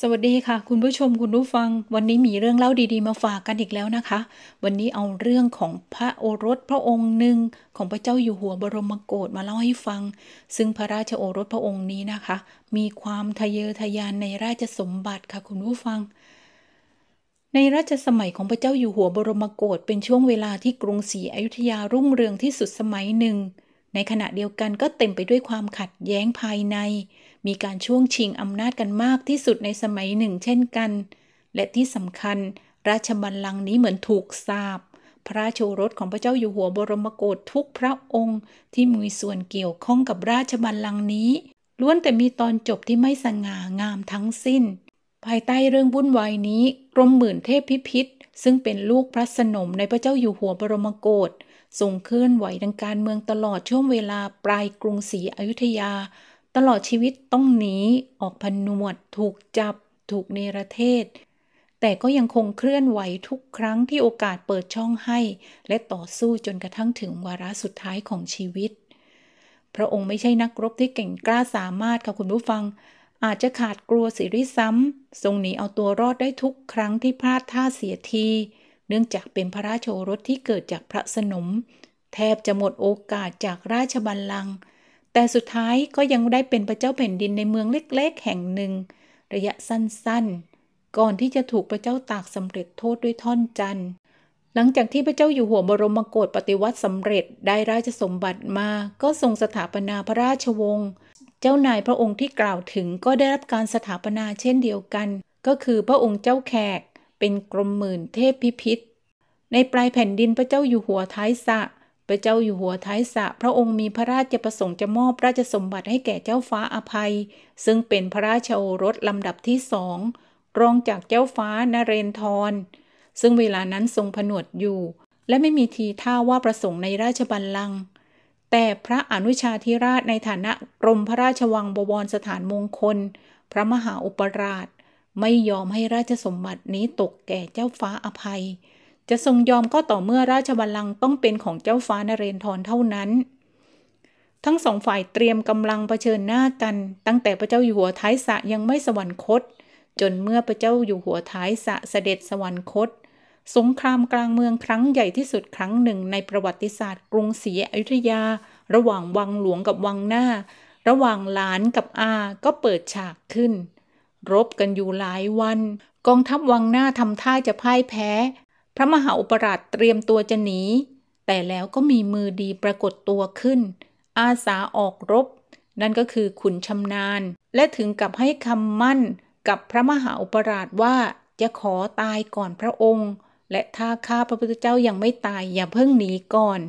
สวัสดีค่ะ คุณผู้ชมคุณผู้ฟัง วันนี้มีเรื่องเล่าดีๆมาฝากกันอีกแล้วนะคะ วันนี้เอาเรื่องของพระโอรสพระองค์หนึ่ง ของพระเจ้าอยู่หัวบรมโกศมาเล่าให้ฟัง ซึ่งพระราชโอรสพระองค์นี้นะคะ มีความทะเยอทะยานในราชสมบัติค่ะคุณผู้ฟัง ในรัชสมัยของพระเจ้าอยู่หัวบรมโกศเป็นช่วงเวลาที่กรุงศรีอยุธยารุ่งเรืองที่สุดสมัยหนึ่ง ในขณะเดียวกันก็เต็มไปด้วยความขัดแย้งภายในมีการช่วงชิงอำนาจกันมากที่สุดในสมัยหนึ่งเช่นกัน และที่สำคัญราชบัลลังก์นี้เหมือนถูกสาบพระโชรสของพระเจ้าอยู่หัวบรมโกศทุกพระองค์ที่มีส่วนเกี่ยวข้องกับราชบัลลังก์นี้ ล้วนแต่มีตอนจบที่ไม่สง่างามทั้งสิ้น ภายใต้เรื่องวุ่นวายนี้กรมหมื่นเทพพิพิธซึ่งเป็นลูกพระสนมในพระเจ้าอยู่หัวบรมโกศทรงเคลื่อนไหวทางการเมืองตลอดช่วงเวลาปลายกรุงศรีอยุธยาตลอดชีวิตต้องหนีออกพนวดถูกจับถูกเนรเทศ แต่ก็ยังคงเคลื่อนไหวทุกครั้งที่โอกาสเปิดช่องให้ และต่อสู้จนกระทั่งถึงวาระสุดท้ายของชีวิต พระองค์ไม่ใช่นักรบที่เก่งกล้าสามารถค่ะคุณผู้ฟัง อาจจะขาดกลัวสิริซ้ำทรงหนีเอาตัวรอดได้ทุกครั้งที่พลาดท่าเสียที เนื่องจากเป็นพระราชโอรสที่เกิดจากพระสนม แทบจะหมดโอกาสจากราชบัลลังก์แต่สุดท้ายก็ยังได้เป็นพระเจ้าแผ่นดินในเมืองเล็ก ๆ แห่งหนึ่ง ระยะสั้นๆ ก่อนที่จะถูกพระเจ้าตากสำเร็จโทษด้วยท่อนจันทร์หลังจากที่พระเจ้าอยู่หัวบรมโกศปฏิวัติสำเร็จได้ราชสมบัติมา ก็ทรงสถาปนาพระราชวงศ์ เจ้านายพระองค์ที่กล่าวถึงก็ได้รับการสถาปนาเช่นเดียวกัน ก็คือพระองค์เจ้าแขกเป็นกรมหมื่นเทพพิพิธในปลายแผ่นดินพระเจ้าอยู่หัวท้ายสะระเจ้าอยู่หัวท้ายสะพระองค์มีพระราชประสงค์จะมอบราชสมบัติให้แก่เจ้าฟ้าอภัย ซึ่งเป็นพระราชโอรสลำดับที่สองรองจากเจ้าฟ้านาเรนทรซึ่งเวลานั้นทรงผนวดอยู่ และไม่มีทีท่าว่าประสงค์ในราชบัลลังก์แต่พระอนุชาธิราชในฐานะกรมพระราชวังบวรสถานมงคล พระมหาอุปราช ไม่ยอมให้ราชสมบัตินี้ตกแก่เจ้าฟ้าอภัยจะทรงยอมก็ต่อเมื่อราชบัลลังก์ต้องเป็นของเจ้าฟ้านเรนทรเท่านั้น ทั้งสองฝ่ายเตรียมกำลังเผชิญหน้ากัน ตั้งแต่พระเจ้าอยู่หัวท้ายสะยังไม่สวรรคต จนเมื่อพระเจ้าอยู่หัวท้ายสะเสด็จสวรรคต สงครามกลางเมืองครั้งใหญ่ที่สุดครั้งหนึ่งในประวัติศาสตร์กรุงศรีอยุธยา ระหว่างวังหลวงกับวังหน้า ระหว่างหลานกับอาก็เปิดฉากขึ้น รบกันอยู่หลายวัน กองทัพวังหน้าทำท่าจะพ่ายแพ้พระมหาอุปราชเตรียมตัวจะหนีแต่แล้วก็มีมือดีปรากฏตัวขึ้น อาสาออกรบ นั่นก็คือขุนชำนาญ และถึงกับให้คำมั่นกับพระมหาอุปราชว่าจะขอตายก่อนพระองค์ และถ้าข้าพระพุทธเจ้ายังไม่ตายอย่าเพิ่งหนีก่อน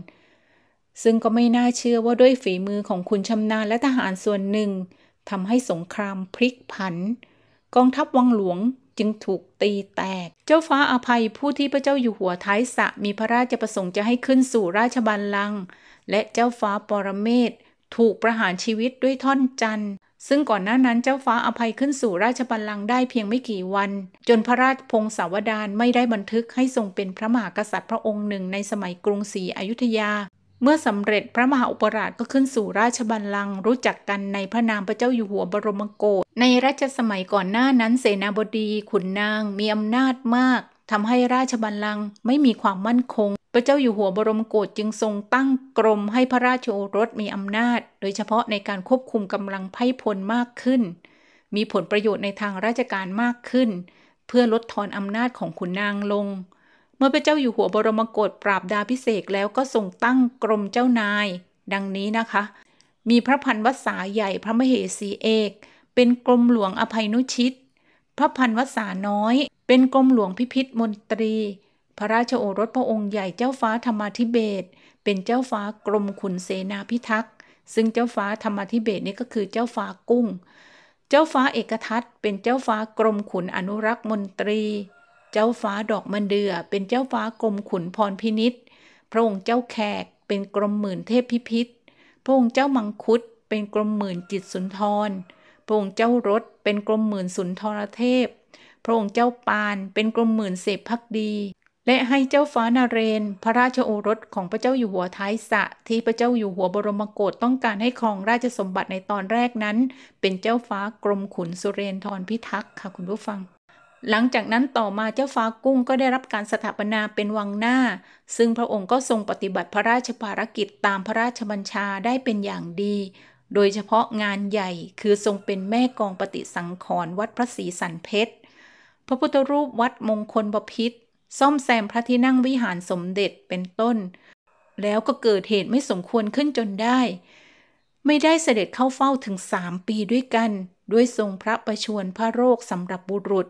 ซึ่งก็ไม่น่าเชื่อว่าด้วยฝีมือของคุณชำนาญและทหารส่วนหนึ่งทำให้สงครามพลิกผัน กองทัพวังหลวงจึงถูกตีแตก เจ้าฟ้าอาภัยผู้ที่พระเจ้าอยู่หัวท้ายสะมีพระราชประสงค์จะให้ขึ้นสู่ราชบัลลังก์ และเจ้าฟ้าปรเมศถูกประหารชีวิตด้วยท่อนจันทร์ซึ่งก่อนหน้านั้นเจ้าฟ้าอภัยขึ้นสู่ราชบัลลังก์ได้เพียงไม่กี่วัน จนพระราชพงศาวดารไม่ได้บันทึกให้ทรงเป็นพระมหากษัตริย์พระองค์หนึ่งในสมัยกรุงศรีอยุธยาเมื่อสำเร็จพระมหาอุปราชก็ขึ้นสู่ราชบัลลังก์รู้จักกันในพระนามพระเจ้าอยู่หัวบรมโกศในรัชสมัยก่อนหน้านั้นเสนาบดีขุนนางมีอำนาจมากทำให้ราชบัลลังก์ไม่มีความมั่นคง พระเจ้าอยู่หัวบรมโกศจึงทรงตั้งกรมให้พระราชโอรสมีอำนาจ โดยเฉพาะในการควบคุมกำลังไพ่พลมากขึ้น มีผลประโยชน์ในทางราชการมากขึ้น เพื่อลดทอนอำนาจของขุนนางลงเมื่อพระเจ้าอยู่หัวบรมกฏปราบดาพิเศษแล้วก็ทรงตั้งกรมเจ้านาย ดังนี้นะคะ มีพระพันวษาใหญ่พระมเหสีเอก เป็นกรมหลวงอภัยนุชิตพระพันวษาน้อย เป็นกรมหลวงพิพิธมนตรี พระราชโอรสพระองค์ใหญ่เจ้าฟ้าธรรมธิเบศเป็นเจ้าฟ้ากรมขุนเสนาพิทักษ์ซึ่งเจ้าฟ้าธรรมธิเบศนี่ก็คือเจ้าฟ้ากุ้ง เจ้าฟ้าเอกทัตเป็นเจ้าฟ้ากรมขุนอนุรักษ์มนตรีเจ้าฟ้าดอกมันเดือเป็นเจ้าฟ้ากรมขุนพรพินิษพระองค์เจ้าแขกเป็นกรมหมื่นเทพพิพิธพระองค์เจ้ามังคุด เป็นกรมหมื่นจิตสุนทรพระองค์เจ้ารถเป็นกรมหมื่นสุนทรเทพ พระองค์เจ้าปานเป็นกรมหมื่นเสพพักดี และให้เจ้าฟ้านาเรน พระราชโอรสของพระเจ้าอยู่หัวท้ายสะที่พระเจ้าอยู่หัวบรมโกศต้องการให้ครองราชสมบัติในตอนแรกนั้น เป็นเจ้าฟ้ากรมขุนสุเรนทรพิทักษ์ค่ะคุณผู้ฟังหลังจากนั้นต่อมาเจ้าฟ้ากุ้งก็ได้รับการสถาปนาเป็นวังหน้า ซึ่งพระองค์ก็ทรงปฏิบัติพระราชภารกิจตามพระราชบัญชาได้เป็นอย่างดี โดยเฉพาะงานใหญ่คือทรงเป็นแม่กองปฏิสังขรณ์วัดพระศรีสันเพชรพระพุทธรูปวัดมงคลบพิษซ่อมแซมพระที่นั่งวิหารสมเด็จ เป็นต้น แล้วก็เกิดเหตุไม่สมควรขึ้นจนได้ ไม่ได้เสด็จเข้าเฝ้าถึงสามปีด้วยกัน ด้วยทรงพระประชวรพระโรคสำหรับบุรุษ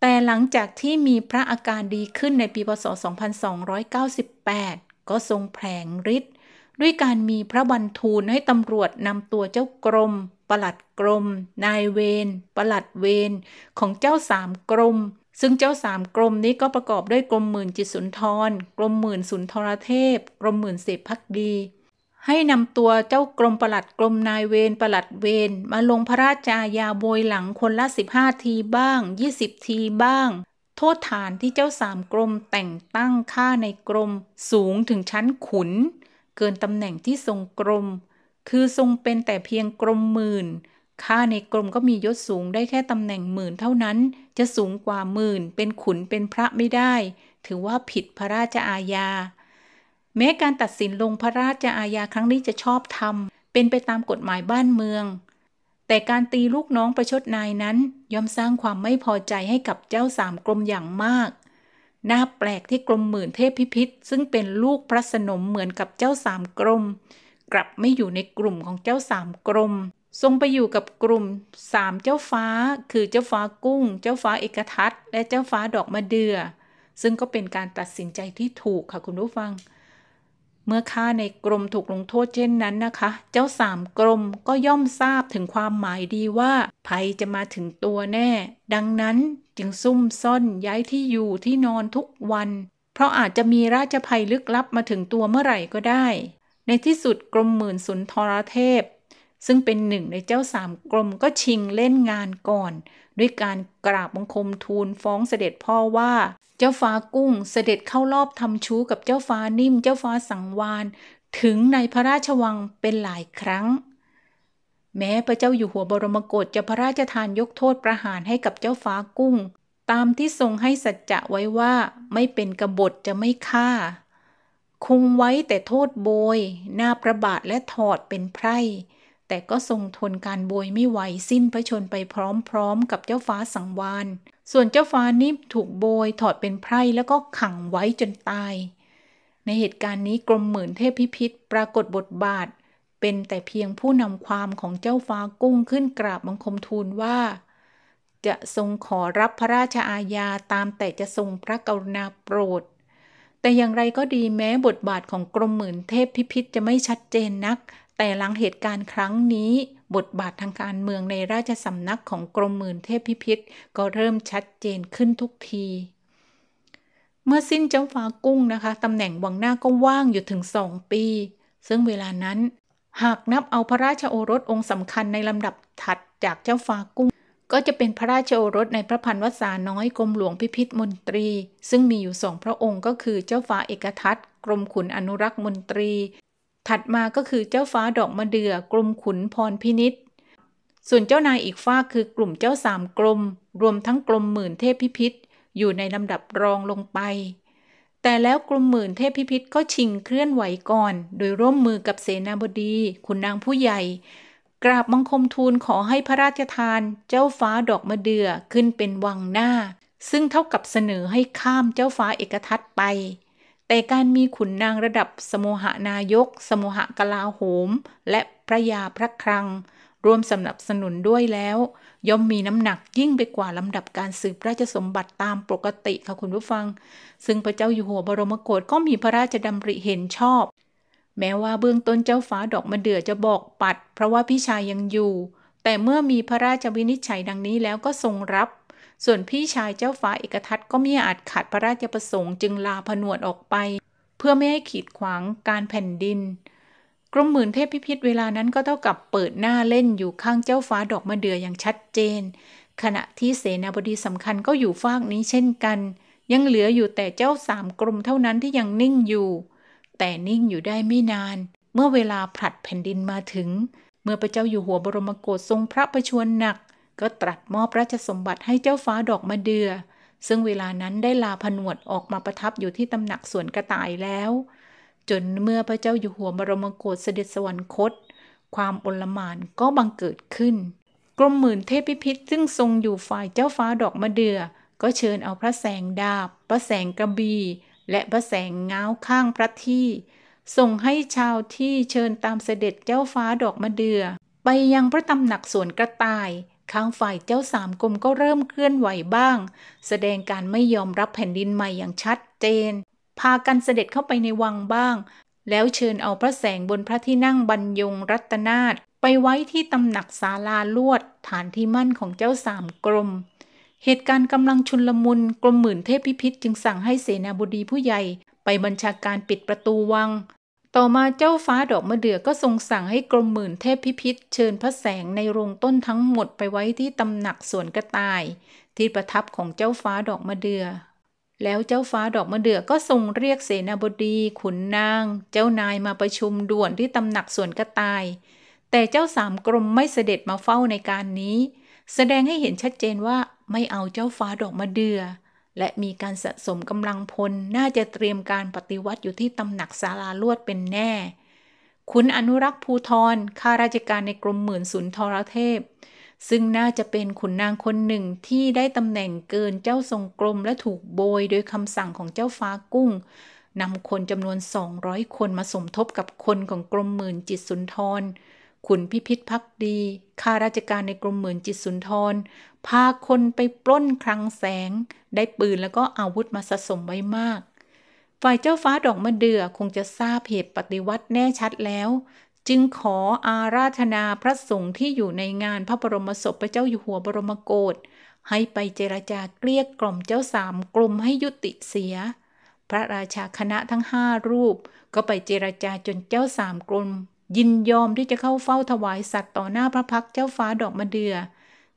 แต่หลังจากที่มีพระอาการดีขึ้นในปีพศ 2298 ก็ทรงแผลงฤทธิ์ด้วยการมีพระบรรทูลให้ตำรวจนำตัวเจ้ากรมประหลัดกรม นายเวรประหลัดเวรของเจ้าสามกรม ซึ่งเจ้าสามกรมนี้ก็ประกอบด้วยกรมหมื่นจิตสุนทร กรมหมื่นสุนทรเทพกรมหมื่นเสพพักดีให้นำตัวเจ้ากรมประหลัดกรมนายเวรประหลัดเวรมาลงพระราชายาโบยหลังคนละ15 ทีบ้าง 20 ทีบ้าง โทษฐานที่เจ้าสามกรมแต่งตั้งค่าในกรมสูงถึงชั้นขุน เกินตำแหน่งที่ทรงกรม คือทรงเป็นแต่เพียงกรมหมื่นค่าในกรมก็มียศสูงได้แค่ตำแหน่งหมื่นเท่านั้น จะสูงกว่าหมื่น เป็นขุนเป็นพระไม่ได้ ถือว่าผิดพระราชอาญาแม้การตัดสินลงพระราชอาญาครั้งนี้จะชอบธรรม เป็นไปตามกฎหมายบ้านเมือง แต่การตีลูกน้องประชดนายนั้น ย่อมสร้างความไม่พอใจให้กับเจ้าสามกรมอย่างมาก น่าแปลกที่กรมหมื่นเทพพิพิธซึ่งเป็นลูกพระสนมเหมือนกับเจ้าสามกรมกลับไม่อยู่ในกลุ่มของเจ้าสามกรม ทรงไปอยู่กับกลุ่มสามเจ้าฟ้า คือเจ้าฟ้ากุ้ง เจ้าฟ้าเอกทัศและเจ้าฟ้าดอกมะเดือ่อ ซึ่งก็เป็นการตัดสินใจที่ถูกค่ะคุณผู้ฟังเมื่อข้าในกรมถูกลงโทษเช่นนั้นนะคะ เจ้าสามกรมก็ย่อมทราบถึงความหมายดีว่าภัยจะมาถึงตัวแน่ ดังนั้นจึงซุ่มซ่อนย้ายที่อยู่ที่นอนทุกวัน เพราะอาจจะมีราชภัยลึกลับมาถึงตัวเมื่อไหร่ก็ได้ ในที่สุดกรมหมื่นสุนทรเทพ ซึ่งเป็นหนึ่งในเจ้าสามกรมก็ชิงเล่นงานก่อน ด้วยการกราบบังคมทูลฟ้องเสด็จพ่อว่าเจ้าฟ้ากุ้งเสด็จเข้ารอบทำชู้กับเจ้าฟ้านิ่ม เจ้าฟ้าสังวานถึงในพระราชวังเป็นหลายครั้ง แม้พระเจ้าอยู่หัวบรมกฏจะพระราชทานยกโทษประหารให้กับเจ้าฟ้ากุ้ง ตามที่ทรงให้สัจจะไว้ว่าไม่เป็นกบฏจะไม่ฆ่าคงไว้แต่โทษโบยหน้าประบาทและถอดเป็นไพร่ แต่ก็ทรงทนการโบยไม่ไหวสิ้นพระชนไปพร้อม ๆ กับเจ้าฟ้าสังวานส่วนเจ้าฟ้านิ่มถูกโบยถอดเป็นไพร่แล้วก็ขังไว้จนตาย ในเหตุการณ์นี้กรมหมื่นเทพพิพิธปรากฏบทบาท เป็นแต่เพียงผู้นำความของเจ้าฟ้ากุ้งขึ้นกราบบังคมทูลว่า จะทรงขอรับพระราชอาญาตามแต่จะทรงพระกรุณาโปรด แต่อย่างไรก็ดีแม้บทบาทของกรมหมื่นเทพพิพิธจะไม่ชัดเจนนัก แต่หลังเหตุการณ์ครั้งนี้บทบาททางการเมืองในราชสำนักของกรมหมื่นเทพพิพิธก็เริ่มชัดเจนขึ้นทุกที เมื่อสิ้นเจ้าฟ้ากุ้งนะคะตำแหน่งวังหน้าก็ว่างอยู่ถึงสองปี ซึ่งเวลานั้น หากนับเอาพระราชโอรสองค์สำคัญในลำดับถัดจากเจ้าฟ้ากุ้ง ก็จะเป็นพระราชโอรสในพระพันวษาน้อยกรมหลวงพิพิธมนตรี ซึ่งมีอยู่สองพระองค์ก็คือเจ้าฟ้าเอกทัตกรมขุนอนุรักษ์มนตรีถัดมาก็คือเจ้าฟ้าดอกมะเดื่อกลุ่มขุนพรพินิษส่วนเจ้านายอีกฝ้าคือกลุ่มเจ้าสามกลมรวมทั้งกลมหมื่นเทพพิพิธอยู่ในลำดับรองลงไป แต่แล้วกลุ่มหมื่นเทพพิพิธก็ชิงเคลื่อนไหวก่อน โดยร่วมมือกับ เสนาบดีขุนนางผู้ใหญ่ กราบบังคมทูลขอให้พระราชทานเจ้าฟ้าดอกมะเดื่อขึ้นเป็นวังหน้า ซึ่งเท่ากับเสนอให้ข้ามเจ้าฟ้าเอกทัตไปแต่การมีขุนนางระดับสมุหนายก สมุหกลาโหม และพระยาพระครัง รวมสำนับสนุนด้วยแล้ว ย่อมมีน้ำหนักยิ่งไปกว่าลำดับการสืบราชสมบัติตามปกติค่ะคุณผู้ฟัง ซึ่งพระเจ้าอยู่หัวบรมโกศก็มีพระราชดำริเห็นชอบ แม้ว่าเบื้องต้นเจ้าฟ้าดอกมะเดื่อจะบอกปัดเพราะว่าพี่ชายยังอยู่ แต่เมื่อมีพระราชวินิจฉัยดังนี้แล้วก็ทรงรับส่วนพี่ชายเจ้าฝ่ายเอกทัตก็ไม่อาจขัดพระราชประสงค์จึงลาผนวดออกไป เพื่อไม่ให้ขีดขวางการแผ่นดินกรมหมื่นเทพพิพิธเวลานั้นก็เท่ากับเปิดหน้าเล่นอยู่ข้างเจ้าฟ้าดอกมะเดื่ออย่างชัดเจน ขณะที่เสนาบดีสำคัญก็อยู่ฟากนี้เช่นกัน ยังเหลืออยู่แต่เจ้าสามกรมเท่านั้นที่ยังนิ่งอยู่ แต่นิ่งอยู่ได้ไม่นาน เมื่อเวลาผลัดแผ่นดินมาถึง เมื่อพระเจ้าอยู่หัวบรมโกศทรงพระประชวรหนักก็ตรัสมอบราชสมบัติให้เจ้าฟ้าดอกมะเดือซึ่งเวลานั้นได้ลาผนวดออกมาประทับอยู่ที่ตำหนักสวนกระต่ายแล้ว จนเมื่อพระเจ้าอยู่หัวบรมโกศเสด็จสวรรคต ความอลลมานก็บังเกิดขึ้น กรมหมื่นเทพพิพิธซึ่งทรงอยู่ฝ่ายเจ้าฟ้าดอกมะเดือก็เชิญเอาพระแสงดาบ พระแสงกระบี่ และพระแสงเงาข้างพระที่ส่งให้ชาวที่เชิญตามเสด็จเจ้าฟ้าดอกมะเดือไปยังพระตำหนักสวนกระต่ายข้างฝ่ายเจ้าสามกรมก็เริ่มเคลื่อนไหวบ้าง แสดงการไม่ยอมรับแผ่นดินใหม่อย่างชัดเจน พากันเสด็จเข้าไปในวังบ้าง แล้วเชิญเอาพระแสงบนพระที่นั่งบรรยงรัตนาฏไปไว้ที่ตำหนักศาลาลวด ฐานที่มั่นของเจ้าสามกรม เหตุการณ์กำลังชุนลมุนกรมหมื่นเทพพิพิธจึงสั่งให้เสนาบดีผู้ใหญ่ไปบัญชาการปิดประตูวังต่อมาเจ้าฟ้าดอกมะเดื่อก็ทรงสั่งให้กรมหมื่นเทพพิพิธเชิญพระแสงในโรงต้นทั้งหมดไปไว้ที่ตำหนักสวนกระต่าย ที่ประทับของเจ้าฟ้าดอกมะเดื่อแล้วเจ้าฟ้าดอกมะเดื่อก็ทรงเรียกเสนาบดี ขุนนาง เจ้านายมาประชุมด่วนที่ตำหนักสวนกระต่าย แต่เจ้าสามกรมไม่เสด็จมาเฝ้าในการนี้ แสดงให้เห็นชัดเจนว่าไม่เอาเจ้าฟ้าดอกมะเดื่อและมีการสะสมกำลังพลน่าจะเตรียมการปฏิวัติอยู่ที่ตำหนักศาลาลวดเป็นแน่ คุณอนุรักษ์ภูทรข้าราชการในกรมหมื่นสุนทรเทพ ซึ่งน่าจะเป็นขุนนางคนหนึ่งที่ได้ตำแหน่งเกินเจ้าทรงกรมและถูกโบย โดยคำสั่งของเจ้าฟ้ากุ้งนำคนจำนวน 200 คนมาสมทบกับคนของกรมหมื่นจิตสุนทรขุนพิพิธพักดีข้าราชการในกรมเหมือนจิตสุนทร พาคนไปปล้นคลังแสง ได้ปืนแล้วก็อาวุธมาสะสมไว้มาก ฝ่ายเจ้าฟ้าดอกมะเดื่อคงจะทราบเหตุปฏิวัติแน่ชัดแล้ว จึงขออาราธนาพระสงฆ์ที่อยู่ในงานพระบรมศพพระเจ้าอยู่หัวบรมโกศให้ไปเจรจาเกลี้ยกล่อมเจ้าสามกลุ่มให้ยุติเสีย พระราชาคณะทั้งห้ารูป ก็ไปเจรจาจนเจ้าสามกลุ่มยินยอมที่จะเข้าเฝ้าถวายสัตว์ต่อหน้าพระพักเจ้าฟ้าดอกมะเดือ่อ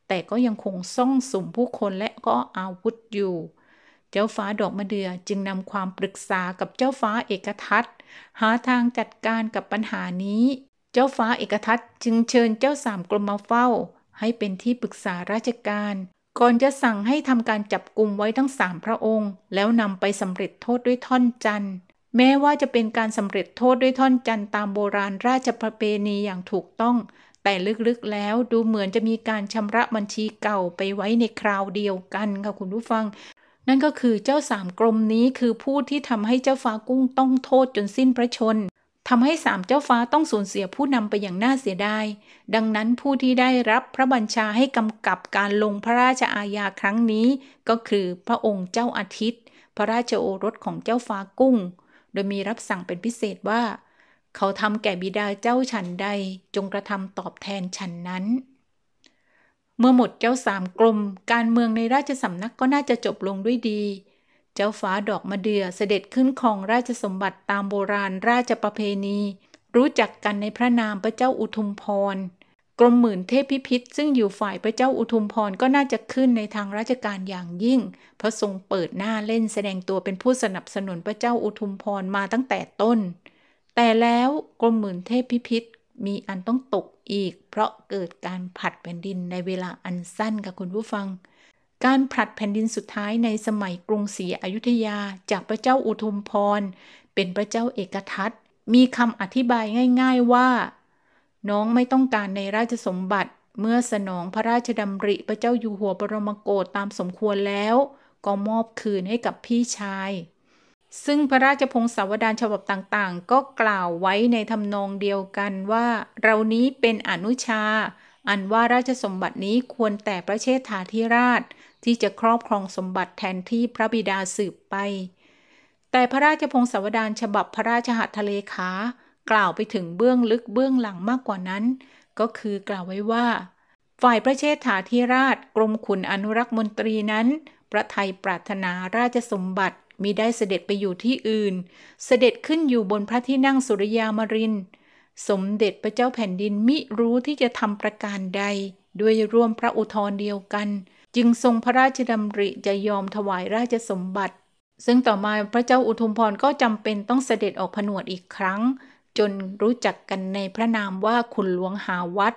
แต่ก็ยังคงซ่องสุมผู้คนและก็อาวุธอยู่ เจ้าฟ้าดอกมะเดือ่อจึงนำความปรึกษากับเจ้าฟ้าเอกทัศหาทางจัดการกับปัญหานี้ เจ้าฟ้าเอกทัศจึงเชิญเจ้าสามกรมมาเฝ้า ให้เป็นที่ปรึกษาราชการ ก่อนจะสั่งให้ทำการจับกลุ่มไว้ทั้งสามพระองค์ แล้วนำไปสำเร็จโทษด้วยท่อนจันทร์แม้ว่าจะเป็นการสำเร็จโทษด้วยท่อนจันทร์ตามโบราณราชประเพณีอย่างถูกต้อง แต่ลึก ๆ แล้วดูเหมือนจะมีการชำระบัญชีเก่าไปไว้ในคราวเดียวกันค่ะคุณผู้ฟัง นั่นก็คือเจ้าสามกรมนี้คือผู้ที่ทำให้เจ้าฟ้ากุ้งต้องโทษจนสิ้นพระชนทำให้สามเจ้าฟ้าต้องสูญเสียผู้นำไปอย่างน่าเสียดาย ดังนั้นผู้ที่ได้รับพระบัญชาให้กำกับการลงพระราชอาญาครั้งนี้ ก็คือพระองค์เจ้าอาทิตย์ พระราชโอรสของเจ้าฟ้ากุ้งโดยมีรับสั่งเป็นพิเศษว่า เขาทำแก่บิดาเจ้าฉันใดจงกระทำตอบแทนฉันนั้น เมื่อหมดเจ้าสามกลม การเมืองในราชสำนักก็น่าจะจบลงด้วยดี เจ้าฟ้าดอกมะเดือ่อเสด็จขึ้นครองราชสมบัติตามโบราณราชประเพณี รู้จักกันในพระนามพระเจ้าอุทุมพรกรมหมื่นเทพพิพิธซึ่งอยู่ฝ่ายพระเจ้าอุทุมพรก็น่าจะขึ้นในทางราชการอย่างยิ่ง เพราะทรงเปิดหน้าเล่นแสดงตัวเป็นผู้สนับสนุนพระเจ้าอุทุมพรมาตั้งแต่ต้น แต่แล้วกรมหมื่นเทพพิพิธมีอันต้องตกอีกเพราะเกิดการผัดแผ่นดินในเวลาอันสั้นกับคุณผู้ฟัง การผัดแผ่นดินสุดท้ายในสมัยกรุงศรีอยุธยาจากพระเจ้าอุทุมพรเป็นพระเจ้าเอกทัตมีคำอธิบายง่าย ๆว่าน้องไม่ต้องการในราชสมบัติเมื่อสนองพระราชดำริพระเจ้าอยู่หัวบรมโกศตามสมควรแล้ว ก็มอบคืนให้กับพี่ชาย ซึ่งพระราชพงศาวดารฉบับต่างๆ ก็กล่าวไว้ในทำนองเดียวกันว่าเรานี้เป็นอนุชาอันว่าราชสมบัตินี้ควรแต่พระเชษฐาธิราชที่จะครอบครองสมบัติแทนที่พระบิดาสืบไป แต่พระราชพงศาวดารฉบับพระราชหัตถเลขากล่าวไปถึงเบื้องลึกเบื้องหลังมากกว่านั้น ก็คือกล่าวไว้ว่า ฝ่ายพระเชษฐาธิราช กรมขุนอนุรักษ์มนตรีนั้นพระไทยปรารถนาราชสมบัติมีได้เสด็จไปอยู่ที่อื่น เสด็จขึ้นอยู่บนพระที่นั่งสุริยามริน สมเด็จพระเจ้าแผ่นดินมิรู้ที่จะทำประการใด ด้วยร่วมพระอุทธรเดียวกัน จึงทรงพระราชดำริจะยอมถวายราชสมบัติ ซึ่งต่อมาพระเจ้าอุทุมพรก็จำเป็นต้องเสด็จออกผนวดอีกครั้งจนรู้จักกันในพระนามว่าขุนหลวงหาวัด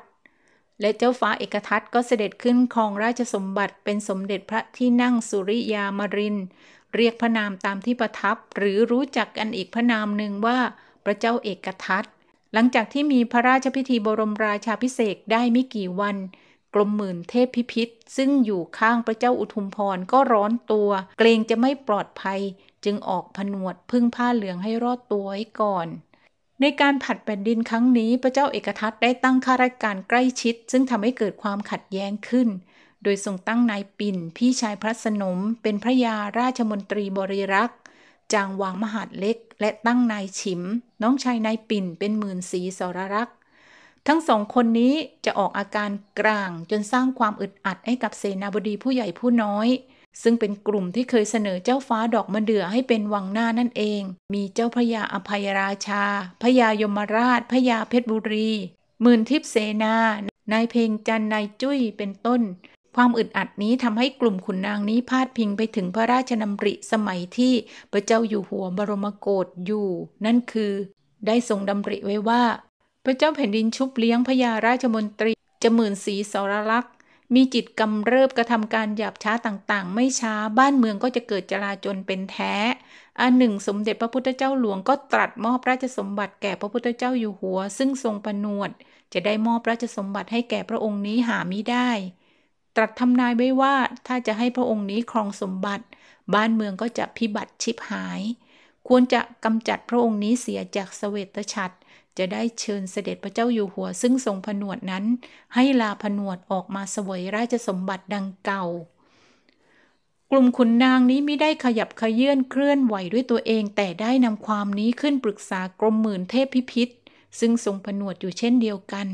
และเจ้าฟ้าเอกทัตก็เสด็จขึ้น ครองราชสมบัติเป็นสมเด็จพระที่นั่งสุริยามริน เรียกพระนามตามที่ประทับ หรือรู้จักกันอีกพระนามหนึ่งว่าพระเจ้าเอกทัตหลังจากที่มีพระราชพิธีบรมราชาพิเศษได้ไม่กี่วันกรมหมื่นเทพพิพิธซึ่งอยู่ข้างพระเจ้าอุทุมพรก็ร้อนตัว เกรงจะไม่ปลอดภัย จึงออกผนวดพึ่งผ้าเหลืองให้รอดตัวไว้ก่อนในการผัดแผ่นดินครั้งนี้พระเจ้าเอกทัตได้ตั้งข้าราชการใกล้ชิด ซึ่งทำให้เกิดความขัดแย้งขึ้น โดยทรงตั้งนายปิ่น พี่ชายพระสนม เป็นพระยาราชมนตรีบริรักษ์ จางวางมหาดเล็กและตั้งนายฉิม น้องชายนายปิ่นเป็นหมื่นสีสรรักษ์ ทั้งสองคนนี้จะออกอาการกลาง จนสร้างความอึดอัดให้กับเสนาบดีผู้ใหญ่ผู้น้อยซึ่งเป็นกลุ่มที่เคยเสนอเจ้าฟ้าดอกมะเดื่อให้เป็นวังหน้านั่นเอง มีเจ้าพระยาอภัยราชา พระยายมราช พระยาเพชรบุรีหมื่นทิพเสนา นายเพลงจัน นายจุ้ย เป็นต้น ความอึดอัดนี้ทำให้กลุ่มขุนนางนี้พาดพิงไปถึงพระราชนำริสมัยที่พระเจ้าอยู่หัวบรมโกศอยู่ นั่นคือ ได้ทรงดำริไว้ว่า พระเจ้าแผ่นดินชุบเลี้ยงพระยาราชมนตรีจะหมื่นสีสรลักษมีจิตกำเริบกระทำการหยาบช้าต่างๆ ไม่ช้า บ้านเมืองก็จะเกิดจลาจลเป็นแท้อันหนึ่งสมเด็จพระพุทธเจ้าหลวงก็ตรัสมอบราชสมบัติแก่พระพุทธเจ้าอยู่หัว ซึ่งทรงประนวด จะได้มอบราชสมบัติให้แก่พระองค์นี้หามิได้ ตรัสทำนายไว้ว่าถ้าจะให้พระองค์นี้ครองสมบัติ บ้านเมืองก็จะพิบัติชิบหาย ควรจะกำจัดพระองค์นี้เสียจากสเสวตฉัตรจะได้เชิญเสด็จพระเจ้าอยู่หัวซึ่งทรงผนวดนั้น ให้ลาผนวดออกมาเสวย ราชสมบัติดังเก่า กลุ่มขุนนางนี้ไม่ได้ขยับขยื่นเคลื่อนไหวด้วยตัวเอง แต่ได้นำความนี้ขึ้นปรึกษากรมหมื่นเทพพิพิธซึ่งทรงผนวดอยู่เช่นเดียวกัน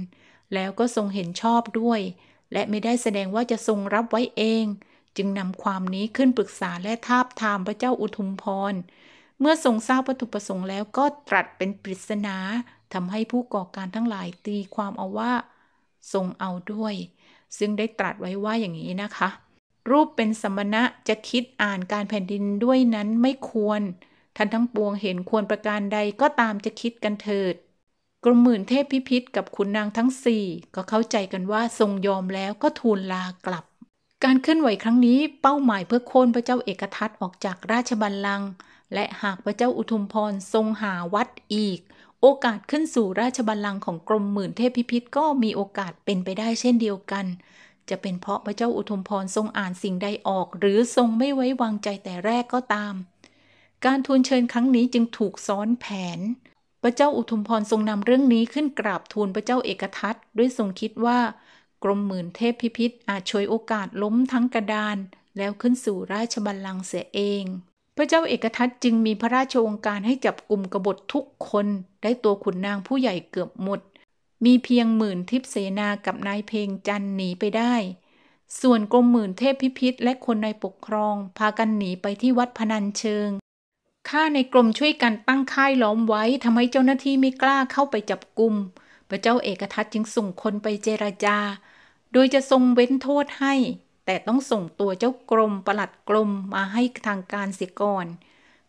แล้วก็ทรงเห็นชอบด้วย และไม่ได้แสดงว่าจะทรงรับไว้เอง จึงนำความนี้ขึ้นปรึกษาและทาบทามพระเจ้าอุทุมพรเมื่อทรงทราบวัตถุประสงค์แล้วก็ตรัสเป็นปริศนาทำให้ผู้ก่อการทั้งหลายตีความเอาว่า ทรงเอาด้วย ซึ่งได้ตรัสไว้ว่าอย่างนี้นะคะ รูปเป็นสมณะจะคิดอ่านการแผ่นดินด้วยนั้นไม่ควร ท่านทั้งปวงเห็นควรประการใดก็ตามจะคิดกันเถิดกรมหมื่นเทพพิพิธกับขุนนางทั้งสี่ก็เข้าใจกันว่าทรงยอมแล้วก็ทูลลากลับ การเคลื่อนไหวครั้งนี้ เป้าหมายเพื่อโค่นพระเจ้าเอกทัตออกจากราชบัลลังก์และหากพระเจ้าอุทุมพรทรงหาวัดอีกโอกาสขึ้นสู่ราชบัลลังก์ของกรมหมื่นเทพพิพิธก็มีโอกาสเป็นไปได้เช่นเดียวกัน จะเป็นเพราะพระเจ้าอุทุมพรทรงอ่านสิ่งใดออกหรือทรงไม่ไว้วางใจแต่แรกก็ตาม การทูลเชิญครั้งนี้จึงถูกซ้อนแผน พระเจ้าอุทุมพรทรงนำเรื่องนี้ขึ้นกราบทูลพระเจ้าเอกทัตด้วยทรงคิดว่ากรมหมื่นเทพพิพิธอาจช่วยโอกาสล้มทั้งกระดาน แล้วขึ้นสู่ราชบัลลังก์เสียเองพระเจ้าเอกทัตจึงมีพระราชองค์การให้จับกลุ่มกบฏทุกคนได้ตัวขุนนางผู้ใหญ่เกือบหมด มีเพียงหมื่นทิพเสนากับนายเพลงจันหนีไปได้ ส่วนกรมหมื่นเทพพิพิธ และคนในปกครองพากันหนีไปที่วัดพนันเชิง ข้าในกรมช่วยกันตั้งค่ายล้อมไว้ทำให้เจ้าหน้าที่ไม่กล้าเข้าไปจับกลุ่มพระเจ้าเอกทัตจึงส่งคนไปเจรจา โดยจะทรงเว้นโทษให้แต่ต้องส่งตัวเจ้ากรมประหลัดกรมมาให้ทางการเสียก่อน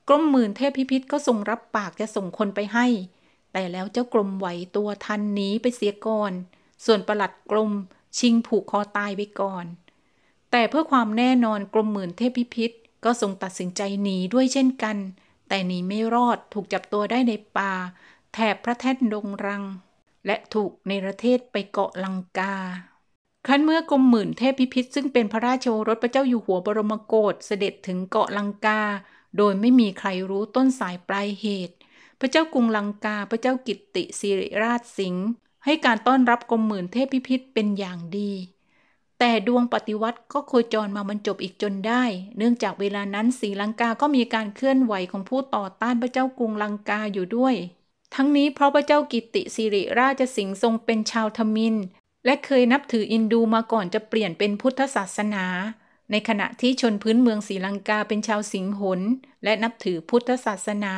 กรมหมื่นเทพพิพิธก็ทรงรับปากจะส่งคนไปให้ แต่แล้วเจ้ากรมไหวตัวทันหนีไปเสียก่อน ส่วนประหลัดกรม ชิงผูกคอตายไปก่อน แต่เพื่อความแน่นอน กรมหมื่นเทพพิพิธก็ทรงตัดสินใจหนีด้วยเช่นกัน แต่หนีไม่รอดถูกจับตัวได้ในป่า แถบพระแท่นดงรัง และถูกในประเทศไปเกาะลังกาขั้นเมื่อกรมหมื่นเทพพิพิธซึ่งเป็นพระราชโอรสพระเจ้าอยู่หัวบรมโกศเสด็จถึงเกาะลังกา โดยไม่มีใครรู้ต้นสายปลายเหตุ พระเจ้ากรุงลังกาพระเจ้ากิตติสิริราชสิงห์ให้การต้อนรับกรมหมื่นเทพพิพิธเป็นอย่างดี แต่ดวงปฏิวัติก็โคจรมาบรรจบอีกจนได้ เนื่องจากเวลานั้นสีลังกาก็มีการเคลื่อนไหวของผู้ต่อต้านพระเจ้ากรุงลังกาอยู่ด้วย ทั้งนี้เพราะพระเจ้ากิติสิริราชสิงห์ทรงเป็นชาวทมินและเคยนับถืออินดูมาก่อนจะเปลี่ยนเป็นพุทธศาสนา ในขณะที่ชนพื้นเมืองศรีลังกาเป็นชาวสิงหน และนับถือพุทธศาสนา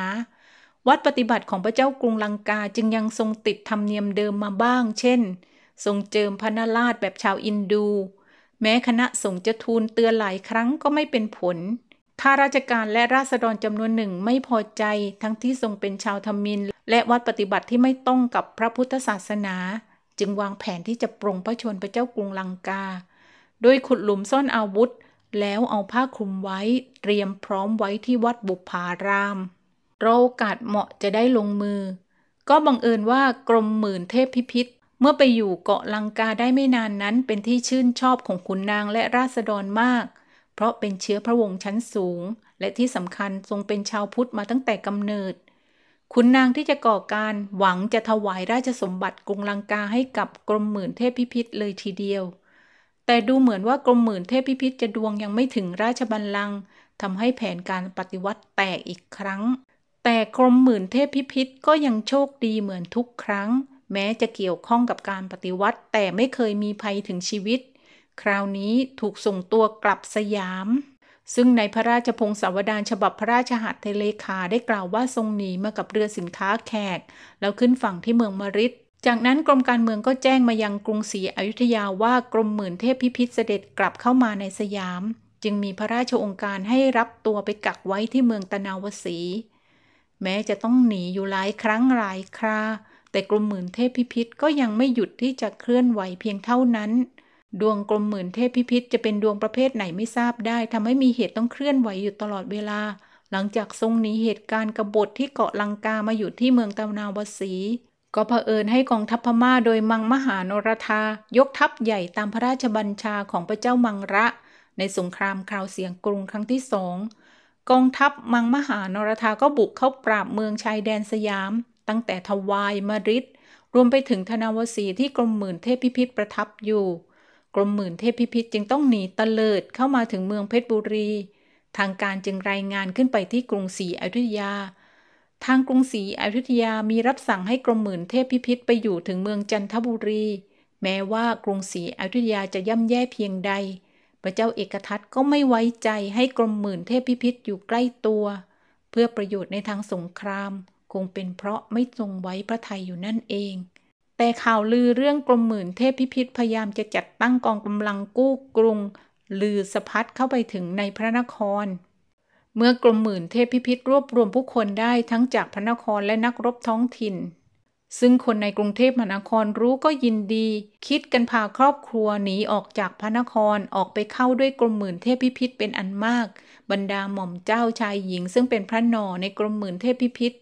วัดปฏิบัติของพระเจ้ากรุงลังกาจึงยังทรงติดธรรมเนียมเดิมมาบ้าง เช่น ทรงเจิมพระนาราชแบบชาวอินดู แม้คณะสงฆ์จะทูลเตือนหลายครั้งก็ไม่เป็นผลข้าราชการและราษฎรจำนวนหนึ่งไม่พอใจทั้งที่ทรงเป็นชาวธรรมิน และวัดปฏิบัติที่ไม่ต้องกับพระพุทธศาสนาจึงวางแผนที่จะปรงพระชนพระเจ้ากรุงลังกา โดยขุดหลุมซ่อนอาวุธ แล้วเอาผ้าคลุมไว้เตรียมพร้อมไว้ที่วัดบุพารามเราโอกาสเหมาะจะได้ลงมือ ก็บังเอิญว่ากรมหมื่นเทพพิพิธเมื่อไปอยู่เกาะลังกาได้ไม่นานนั้นเป็นที่ชื่นชอบของขุนนางและราษฎรมาก เพราะเป็นเชื้อพระวงศ์ชั้นสูง และที่สำคัญทรงเป็นชาวพุทธมาตั้งแต่กำเนิดขุนนางที่จะก่อการ หวังจะถวายราชสมบัติกรุงลังกาให้กับกรมหมื่นเทพพิพิธเลยทีเดียว แต่ดูเหมือนว่ากรมหมื่นเทพพิพิธจะดวงยังไม่ถึงราชบัลลังก์ทำให้แผนการปฏิวัติแตกอีกครั้ง แต่กรมหมื่นเทพพิพิธก็ยังโชคดีเหมือนทุกครั้ง แม้จะเกี่ยวข้องกับการปฏิวัติแต่ไม่เคยมีภัยถึงชีวิต คราวนี้ถูกส่งตัวกลับสยามซึ่งในพระราชพงศาวดารฉบับพระราชหัตถเลขาได้กล่าวว่าทรงหนีมากับเรือสินค้าแขก แล้วขึ้นฝั่งที่เมืองมริดจากนั้นกรมการเมืองก็แจ้งมายังกรุงศรีอยุธยาว่ากรมหมื่นเทพพิพิธเสด็จกลับเข้ามาในสยาม จึงมีพระราชองค์การให้รับตัวไปกักไว้ที่เมืองตะนาวสี แม้จะต้องหนีอยู่หลายครั้งหลายคราแต่กรมหมื่นเทพพิพิธก็ยังไม่หยุดที่จะเคลื่อนไหวเพียงเท่านั้นดวงกลมหมื่นเทพพิพิธจะเป็นดวงประเภทไหนไม่ทราบได้ทำให้มีเหตุต้องเคลื่อนไหวอยู่ตลอดเวลา หลังจากทรงหนีเหตุการณ์กบฏที่เกาะลังกามาอยู่ที่เมืองตานาวสีก็เผอิญให้กองทัพพม่าโดยมังมหานรธายกทัพใหญ่ตามพระราชบัญชาของพระเจ้ามังระ ในสงครามคราวเสียงกรุงครั้งที่สองกองทัพมังมหานรธาก็บุกเข้าปราบเมืองชายแดนสยาม ตั้งแต่ทวายมริดรวมไปถึงธนาวสีที่กรมหมื่นเทพพิพิธประทับอยู่กรมหมื่นเทพพิพิธจึงต้องหนีตะเลิดเข้ามาถึงเมืองเพชรบุรี ทางการจึงรายงานขึ้นไปที่กรุงศรีอยุธยา ทางกรุงศรีอยุธยามีรับสั่งให้กรมหมื่นเทพพิพิธไปอยู่ถึงเมืองจันทบุรี แม้ว่ากรุงศรีอยุธยาจะย่ำแย่เพียงใดพระเจ้าเอกทัตก็ไม่ไว้ใจให้กรมหมื่นเทพพิพิธอยู่ใกล้ตัว เพื่อประโยชน์ในทางสงครามคงเป็นเพราะไม่ทรงไว้พระไทยอยู่นั่นเองแต่ข่าวลือเรื่องกรมหมื่นเทพพิพิธพยายามจะจัดตั้งกองกำลังกู้กรุงลือสะพัดเข้าไปถึงในพระนคร เมื่อกรมหมื่นเทพพิพิธรวบรวมผู้คนได้ทั้งจากพระนครและนักรบท้องถิ่น ซึ่งคนในกรุงเทพมหานครรู้ก็ยินดี คิดกันพาครอบครัวหนีออกจากพระนครออกไปเข้าด้วยกรมหมื่นเทพพิพิธเป็นอันมาก บรรดาหม่อมเจ้าชายหญิง ซึ่งเป็นพระนอในกรมหมื่นเทพพิพิธ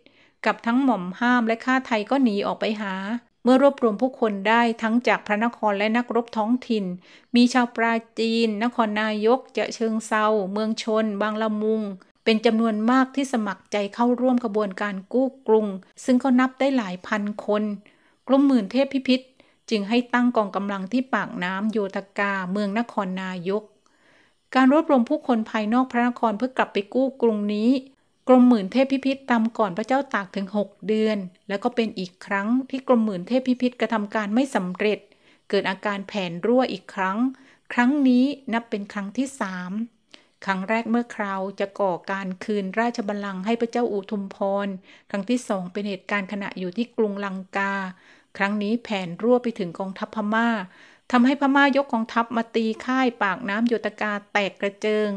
กับทั้งหม่อมห้ามและข้าไทยก็หนีออกไปหาเมื่อรวบรวมผู้คนได้ทั้งจากพระนครและนักรบท้องถิ่น มีชาวปราจีน นครนายกจะเชิงเซา เมืองชน บางละมุง เป็นจำนวนมากที่สมัครใจเข้าร่วมกระบวนการกู้กรุง ซึ่งก็นับได้หลายพันคน กลุ่มหมื่นเทพพิพิธจึงให้ตั้งกองกำลังที่ปากน้ำโยตกา เมืองนครนายก การรวบรวมผู้คนภายนอกพระนครเพื่อกลับไปกู้กรุงนี้กรมหมื่นเทพพิพิธตามก่อนพระเจ้าตากถึง 6 เดือน แล้วก็เป็นอีกครั้งที่กรมหมื่นเทพพิพิธกระทำการไม่สำเร็จ เกิดอาการแผนรั่วอีกครั้ง ครั้งนี้นับเป็นครั้งที่สามครั้งแรกเมื่อคราวจะก่อการคืนราชบัลลังก์ให้พระเจ้าอุทุมพรครั้งที่สองเป็นเหตุการณ์ขณะอยู่ที่กรุงลังกา ครั้งนี้แผนรั่วไปถึงกองทัพพมา่าทำให้พม่ายกกองทัพมาตี ค่ายปากน้ำโยตกาแตกกระเจิง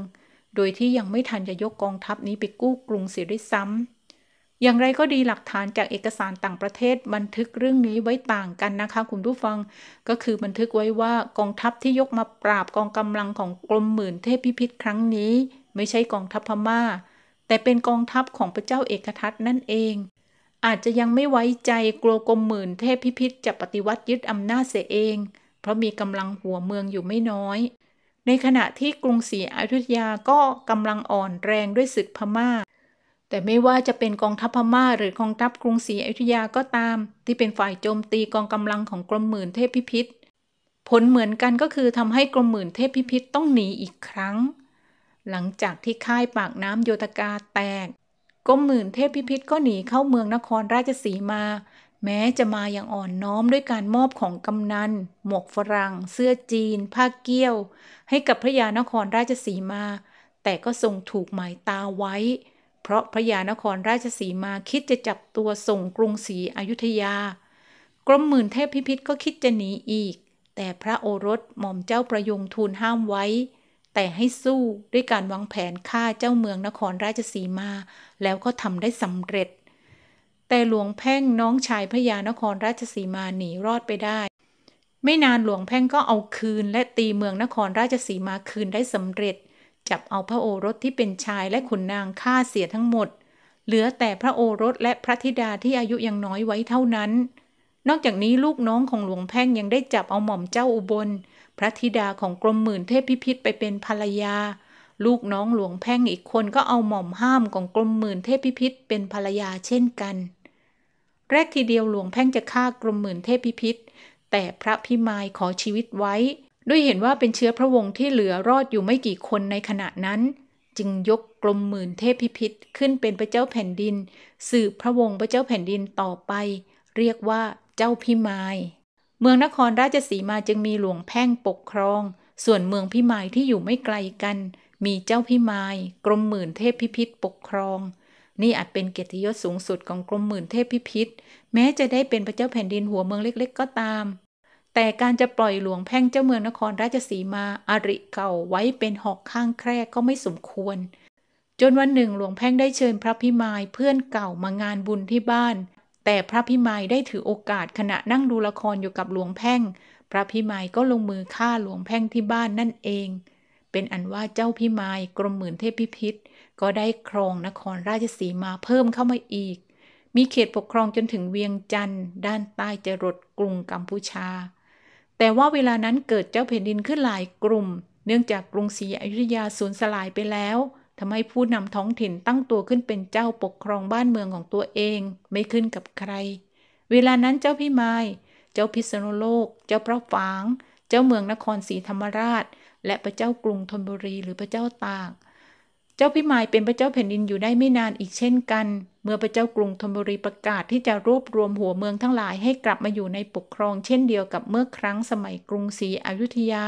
โดยที่ยังไม่ทันจะยกกองทัพนี้ไปกู้กรุงศรีด้วยซ้ำ อย่างไรก็ดีหลักฐานจากเอกสารต่างประเทศบันทึกเรื่องนี้ไว้ต่างกันนะคะ คุณผู้ฟัง ก็คือบันทึกไว้ว่ากองทัพที่ยกมาปราบกองกำลังของกรมหมื่นเทพพิพิธครั้งนี้ ไม่ใช่กองทัพพมา่า แต่เป็นกองทัพของพระเจ้าเอกทัตนั่นเอง อาจจะยังไม่ไว้ใจกลัวกรมหมื่นเทพพิพิธจะปฏิวัติยึดอำนาจเสียเอง เพราะมีกำลังหัวเมืองอยู่ไม่น้อยในขณะที่กรุงศรีอยุธยา ก็กำลังอ่อนแรงด้วยศึกพมา่า แต่ไม่ว่าจะเป็นกองทัพพม่า หรือกองทัพกรุงศรีอยุธยาก็ตาม ที่เป็นฝ่ายโจมตีกองกำลังของกรมหมื่นเทพพิพิธ ผลเหมือนกันก็คือทำให้กรมหมื่นเทพพิพิธต้องหนีอีกครั้ง หลังจากที่ค่ายปากน้ำโยตกาแตก กรมหมื่นเทพพิพิธก็หนีเข้าเมืองนครราชสีมาแม้จะมาอย่างอ่อนน้อมด้วยการมอบของกำนัน หมวกฝรั่ง เสื้อจีน ผ้าเกี้ยว ให้กับพระยานครราชสีมา แต่ก็ทรงถูกหมายตาไว้ เพราะพระยานครราชสีมาคิดจะจับตัวส่งกรุงศรีอยุธยา กรมหมื่นเทพพิพิธก็คิดจะหนีอีก แต่พระโอรสหม่อมเจ้าประยงทูลห้ามไว้ แต่ให้สู้ด้วยการวางแผนฆ่าเจ้าเมืองนครราชสีมา แล้วก็ทำได้สำเร็จแต่หลวงแพ่งน้องชายพระยานครราชสีมาหนีรอดไปได้ ไม่นานหลวงแพ่งก็เอาคืนและตีเมืองนครราชสีมาคืนได้สำเร็จ จับเอาพระโอรสที่เป็นชายและขุนนางฆ่าเสียทั้งหมด เหลือแต่พระโอรสและพระธิดาที่อายุยังน้อยไว้เท่านั้น นอกจากนี้ลูกน้องของหลวงแพ่งยังได้จับเอาหม่อมเจ้าอุบลพระธิดาของกรมหมื่นเทพพิพิธไปเป็นภรรยาลูกน้องหลวงแพ่งอีกคนก็เอาหม่อมห้ามของกรมหมื่นเทพพิพิธเป็นภรรยาเช่นกัน แรกทีเดียวหลวงแพ่งจะฆ่ากรมหมื่นเทพพิพิธแต่พระพิมายขอชีวิตไว้ ด้วยเห็นว่าเป็นเชื้อพระวงศ์ที่เหลือรอดอยู่ไม่กี่คนในขณะนั้น จึงยกกรมหมื่นเทพพิพิธขึ้นเป็นพระเจ้าแผ่นดิน สืบพระวงศ์พระเจ้าแผ่นดินต่อไป เรียกว่าเจ้าพิมาย เมืองนครราชสีมาจึงมีหลวงแพ่งปกครอง ส่วนเมืองพิมายที่อยู่ไม่ไกลกันมีเจ้าพิมายกรมหมื่นเทพพิพิธปกครอง นี่อาจเป็นเกียรติยศสูงสุดของกรมหมื่นเทพพิพิธแม้จะได้เป็นพระเจ้าแผ่นดินหัวเมืองเล็ก ๆ ก็ตาม แต่การจะปล่อยหลวงแพ่งเจ้าเมืองนครราชสีมาอาริเก่าไว้เป็นหอกข้างแคร่ก็ไม่สมควร จนวันหนึ่งหลวงแพ่งได้เชิญพระพิมายเพื่อนเก่ามางานบุญที่บ้าน แต่พระพิมายได้ถือโอกาสขณะนั่งดูละครอยู่กับหลวงแพ่ง พระพิมายก็ลงมือฆ่าหลวงแพ่งที่บ้านนั่นเองเป็นอันว่าเจ้าพิมายกรมหมื่นเทพพิพิธก็ได้ครองนครราชสีมาเพิ่มเข้ามาอีก มีเขตปกครองจนถึงเวียงจันทร์ด้านใต้จรดกรุงกัมพูชา แต่ว่าเวลานั้นเกิดเจ้าแผ่นดินขึ้นหลายกลุ่ม เนื่องจากกรุงศรีอยุธยาสูญสลายไปแล้ว ทำให้ผู้นำท้องถิ่นตั้งตัวขึ้นเป็นเจ้าปกครองบ้านเมืองของตัวเอง ไม่ขึ้นกับใคร เวลานั้นเจ้าพิมาย เจ้าพิษณุโลก เจ้าพระฝาง เจ้าเมืองนครศรีธรรมราชและพระเจ้ากรุงธนบุรีหรือพระเจ้าตาก เจ้าพิมายเป็นพระเจ้าแผ่นดินอยู่ได้ไม่นานอีกเช่นกัน เมื่อพระเจ้ากรุงธนบุรีประกาศที่จะรวบรวมหัวเมืองทั้งหลายให้กลับมาอยู่ในปกครอง เช่นเดียวกับเมื่อครั้งสมัยกรุงศรีอยุธยา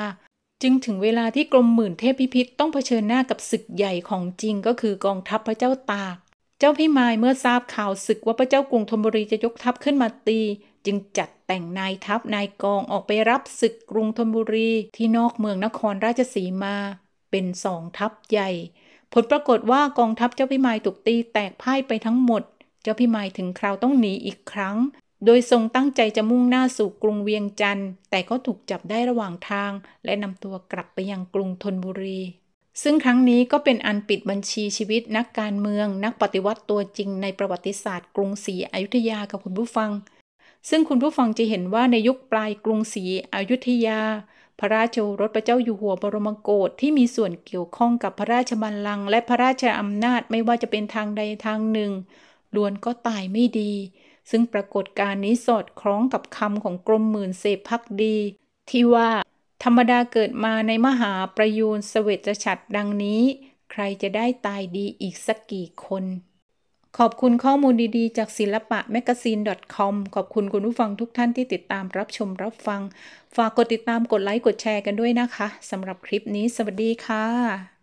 จึงถึงเวลาที่กรมหมื่นเทพพิพิธต้องเผชิญหน้ากับศึกใหญ่ของจริงก็คือกองทัพพระเจ้าตาก เจ้าพิมายเมื่อทราบข่าวศึกว่าพระเจ้ากรุงธนบุรีจะยกทัพขึ้นมาตีจึงจัดแต่งนายทัพนายกองออกไปรับศึกกรุงธนบุรี ที่นอกเมืองนครราชสีมา เป็นสองทัพใหญ่ ผลปรากฏว่ากองทัพเจ้าพิมายถูกตีแตกพ่ายไปทั้งหมด เจ้าพิมายถึงคราวต้องหนีอีกครั้ง โดยทรงตั้งใจจะมุ่งหน้าสู่กรุงเวียงจันทร์แต่ก็ถูกจับได้ระหว่างทาง และนำตัวกลับไปยังกรุงธนบุรี ซึ่งครั้งนี้ก็เป็นอันปิดบัญชีชีวิตนักการเมืองนักปฏิวัติตัวจริงในประวัติศาสตร์ กรุงศรีอยุธยากับคุณผู้ฟังซึ่งคุณผู้ฟังจะเห็นว่าในยุคปลายกรุงศรีอยุธยา พระราชโอรสพระเจ้าอยู่หัวบรมโกศที่มีส่วนเกี่ยวข้องกับพระราชบัลลังก์และพระราชอำนาจไม่ว่าจะเป็นทางใดทางหนึ่งล้วนก็ตายไม่ดี ซึ่งปรากฏการณ์นี้สอดคล้องกับคำของกรมหมื่นเสพพักดี ที่ว่า ธรรมดาเกิดมาในมหาประยูนเสวตฉัตรดังนี้ ใครจะได้ตายดีอีกสักกี่คนขอบคุณข้อมูลดีๆจากศิลปะ m a g a z i n e .com ขอบคุณคุณผู้ฟังทุกท่านที่ติดตามรับชมรับฟัง ฝากกดติดตามกดไลค์กดแชร์กันด้วยนะคะ สำหรับคลิปนี้ สวัสดีค่ะ